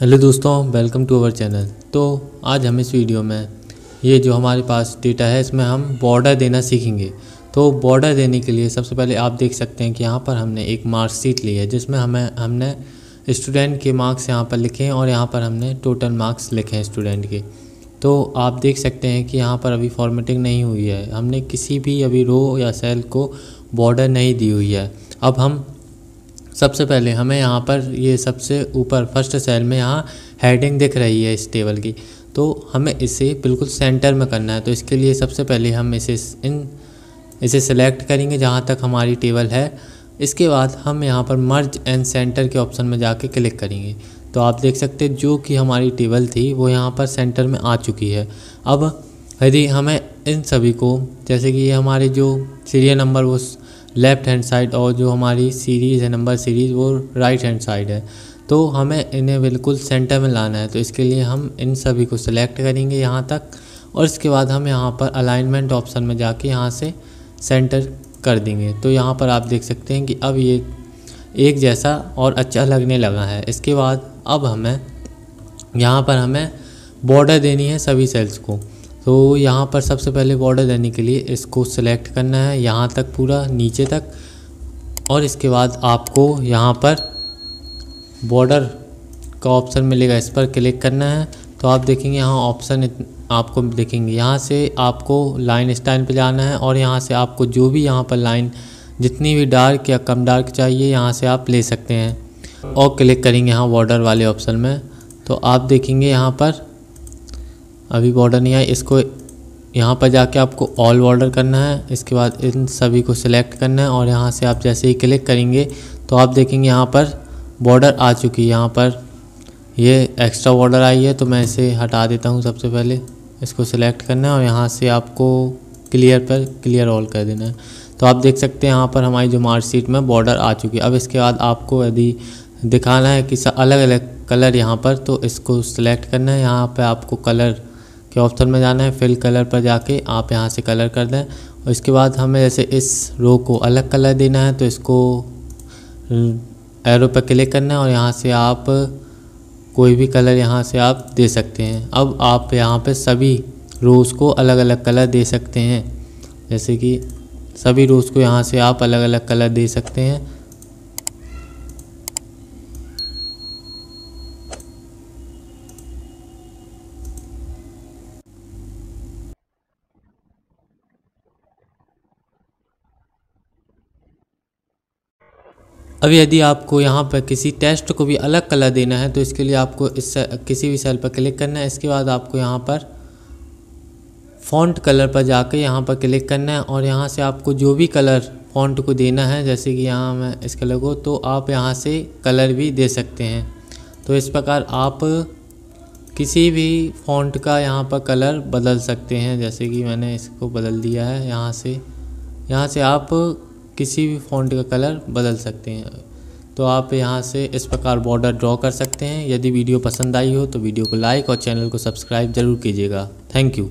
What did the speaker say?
hello दोस्तों welcome to our channel तो आज हम इस वीडियो में ये जो हमारे पास डेटा है इसमें हम बॉर्डर देना सीखेंगे तो बॉर्डर देने के लिए सबसे पहले आप देख सकते हैं कि यहाँ पर हमने एक मार्कशीट ली है जिसमें हमें हमने स्टूडेंट के मार्क्स यहाँ पर लिखे हैं और यहाँ पर हमने टोटल मार्क्स लिखे हैं स्टूडेंट के तो आप देख सकते हैं कि यहाँ पर अभी फॉर्मेटिंग नहीं हुई है हमने किसी भी अभी रो या सेल को बॉर्डर नहीं दी हुई है अब हम सबसे पहले हमें यहाँ पर ये सबसे ऊपर फर्स्ट सेल में यहाँ हेडिंग दिख रही है इस टेबल की तो हमें इसे बिल्कुल सेंटर में करना है तो इसके लिए सबसे पहले हम इसे इन इसे सिलेक्ट करेंगे जहाँ तक हमारी टेबल है इसके बाद हम यहाँ पर मर्ज एंड सेंटर के ऑप्शन में जाके क्लिक करेंगे तो आप देख सकते जो कि हमारी टेबल थी वो यहाँ पर सेंटर में आ चुकी है अब यदि हमें इन सभी को जैसे कि ये हमारे जो सीरियल नंबर वो लेफ़्ट हैंड साइड और जो हमारी सीरीज़ है नंबर सीरीज़ वो राइट हैंड साइड है तो हमें इन्हें बिल्कुल सेंटर में लाना है तो इसके लिए हम इन सभी को सिलेक्ट करेंगे यहाँ तक और इसके बाद हम यहाँ पर अलाइनमेंट ऑप्शन में जाके यहाँ से सेंटर कर देंगे तो यहाँ पर आप देख सकते हैं कि अब ये एक जैसा और अच्छा लगने लगा है इसके बाद अब हमें यहाँ पर हमें बॉर्डर देनी है सभी सेल्स को तो यहाँ पर सबसे पहले बॉर्डर देने के लिए इसको सिलेक्ट करना है यहाँ तक पूरा नीचे तक और इसके बाद आपको यहाँ पर बॉर्डर का ऑप्शन मिलेगा इस पर क्लिक करना है तो आप देखेंगे यहाँ ऑप्शन आपको देखेंगे यहाँ से आपको लाइन स्टाइल पे जाना है और यहाँ से आपको जो भी यहाँ पर लाइन जितनी भी डार्क या कम डार्क चाहिए यहाँ से आप ले सकते हैं और क्लिक करेंगे यहाँ बॉर्डर वाले ऑप्शन में तो आप देखेंगे यहाँ पर अभी बॉर्डर नहीं आया इसको यहाँ पर जाके आपको ऑल बॉर्डर करना है इसके बाद इन सभी को सिलेक्ट करना है और यहाँ से आप जैसे ही क्लिक करेंगे तो आप देखेंगे यहाँ पर बॉर्डर आ चुकी है यहाँ पर ये एक्स्ट्रा बॉर्डर आई है तो मैं इसे हटा देता हूँ सबसे पहले इसको सिलेक्ट करना है और यहाँ से आपको क्लियर पर क्लियर ऑल कर देना है तो आप देख सकते हैं यहाँ पर हमारी जो मार्कशीट में बॉर्डर आ चुकी है अब इसके बाद आपको यदि दिखाना है कि अलग अलग कलर यहाँ पर तो इसको सिलेक्ट करना है यहाँ पर आपको कलर के ऑप्शन में जाना है फिल कलर पर जाके आप यहाँ से कलर कर दें और इसके बाद हमें जैसे इस रो को अलग कलर देना है तो इसको एरो पर क्लिक करना है और यहाँ से आप कोई भी कलर यहाँ से आप दे सकते हैं अब आप यहाँ पे सभी रोज़ को अलग अलग कलर दे सकते हैं जैसे कि सभी रोज़ को यहाँ से आप अलग अलग कलर दे सकते हैं अब यदि आपको यहाँ पर किसी टेस्ट को भी अलग कलर देना है तो इसके लिए आपको इस किसी भी सेल पर क्लिक करना है इसके बाद आपको यहाँ पर फॉन्ट कलर पर जाकर यहाँ पर क्लिक करना है और यहाँ से आपको जो भी कलर फॉन्ट को देना है जैसे कि यहाँ मैं इस कलर को तो आप यहाँ से कलर भी दे सकते हैं तो इस प्रकार आप किसी भी फॉन्ट का यहाँ पर कलर बदल सकते हैं जैसे कि मैंने इसको बदल दिया है यहाँ से यहाँ से आप किसी भी फ़ॉन्ट का कलर बदल सकते हैं तो आप यहाँ से इस प्रकार बॉर्डर ड्रॉ कर सकते हैं यदि वीडियो पसंद आई हो तो वीडियो को लाइक और चैनल को सब्सक्राइब ज़रूर कीजिएगा थैंक यू